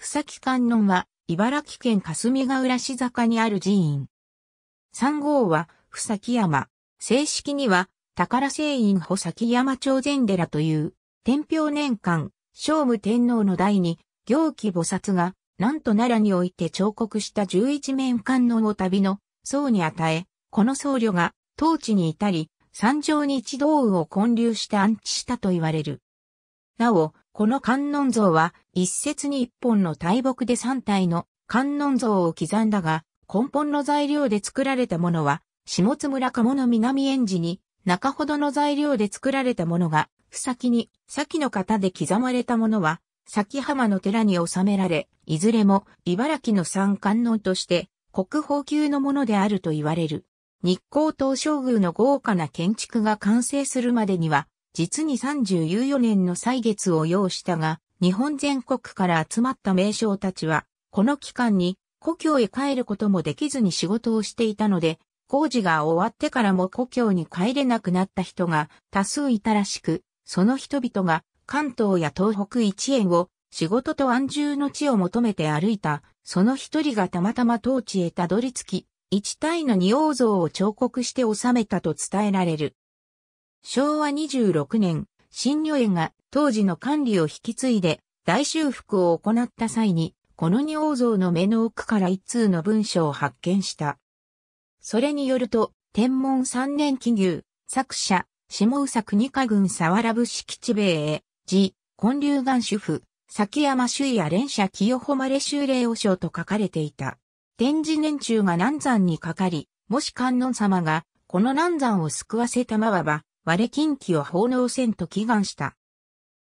草木観音は、茨城県霞ヶ浦市坂にある寺院。三号は、草木山。正式には、宝聖院保崎山町禅寺という、天平年間、聖武天皇の代に、行基菩薩が、なんと奈良において彫刻した十一面観音を旅の、僧に与え、この僧侶が、当地に至り、山上に一道を建立して安置したと言われる。なお、この観音像は一節に一本の大木で三体の観音像を刻んだが、根本の材料で作られたものは、下津村鴨の南園寺に、中ほどの材料で作られたものが、不先に、先の型で刻まれたものは、先浜の寺に収められ、いずれも茨城の三観音として国宝級のものであると言われる。日光東照宮の豪華な建築が完成するまでには実に34年の歳月を要したが、日本全国から集まった名将たちは、この期間に故郷へ帰ることもできずに仕事をしていたので、工事が終わってからも故郷に帰れなくなった人が多数いたらしく、その人々が関東や東北一円を仕事と安住の地を求めて歩いた、その一人がたまたま当地へたどり着き、一体の二王像を彫刻して収めたと伝えられる。昭和26年、新女園が当時の管理を引き継いで大修復を行った際に、この仁王像の目の奥から一通の文章を発見した。それによると、天文三年記牛、作者、下宇佐国家軍沢良部敷地米へ、寺、建立岩主婦、崎山周や連社清誉れ修礼和尚と書かれていた。天智年中が南山にかかり、もし観音様が、この南山を救わせたまわば、我近畿を奉納せんと祈願した。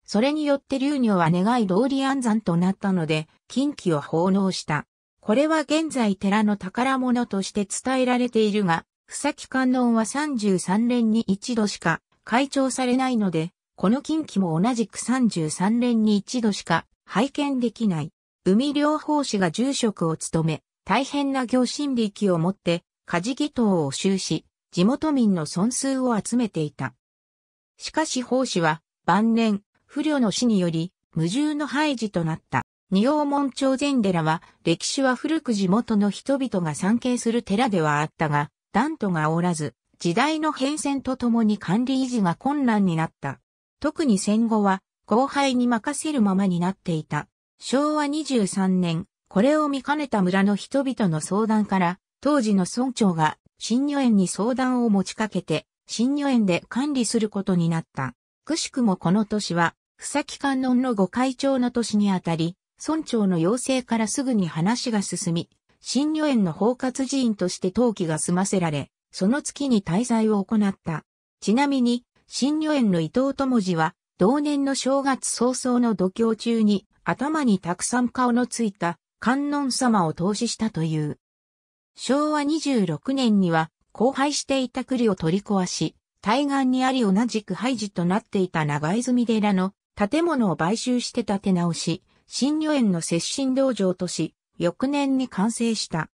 それによって竜女は願い通り安産となったので、近畿を奉納した。これは現在寺の宝物として伝えられているが、草木観音は33年に一度しか会長されないので、この近畿も同じく33年に一度しか拝見できない。海療法士が住職を務め、大変な行心力を持って、カジギ島を修し、地元民の損数を集めていた。しかし法師は晩年、不慮の死により無重の廃寺となった。仁王門町禅寺は歴史は古く地元の人々が参詣する寺ではあったが、断トがおらず、時代の変遷とともに管理維持が困難になった。特に戦後は後輩に任せるままになっていた。昭和23年、これを見かねた村の人々の相談から、当時の村長が新女園に相談を持ちかけて、新女園で管理することになった。くしくもこの年は、草木観音の御会長の年にあたり、村長の要請からすぐに話が進み、新女園の包括寺院として登記が済ませられ、その月に滞在を行った。ちなみに、新女園の伊藤友次は、同年の正月早々の度胸中に、頭にたくさん顔のついた観音様を投資したという。昭和26年には荒廃していた栗を取り壊し、対岸にあり同じく廃寺となっていた長泉寺の建物を買収して建て直し、新旅園の接心道場とし、翌年に完成した。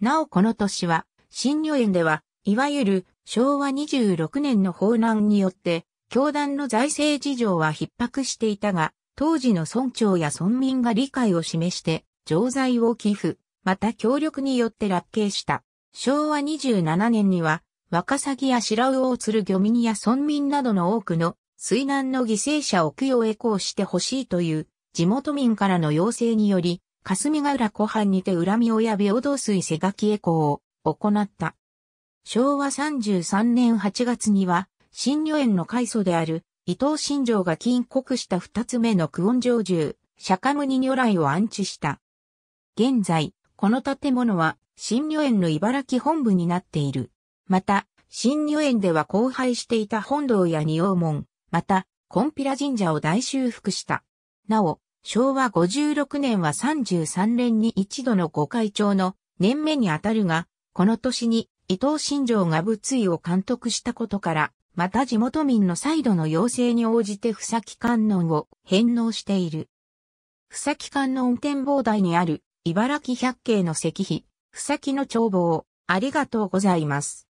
なおこの年は、新旅園では、いわゆる昭和26年の法難によって、教団の財政事情は逼迫していたが、当時の村長や村民が理解を示して、常剤を寄付。また協力によって落慶した。昭和27年には、ワカサギや白魚を釣る漁民や村民などの多くの水難の犠牲者を供養へ行してほしいという地元民からの要請により、霞ヶ浦湖畔にて恨み親平等水瀬垣へ行を行った。昭和33年8月には、新女園の開祖である伊藤新城が禁国した二つ目の久遠城中、釈迦無二如来を安置した。現在、この建物は、新女園の茨城本部になっている。また、新女園では荒廃していた本堂や仁王門、また、コンピラ神社を大修復した。なお、昭和56年は33年に一度の御開帳の年目にあたるが、この年に伊藤新庄が仏意を監督したことから、また地元民の再度の要請に応じて不崎観音を返納している。不崎観音展望台にある茨城百景の石碑、ふさきの眺望、ありがとうございます。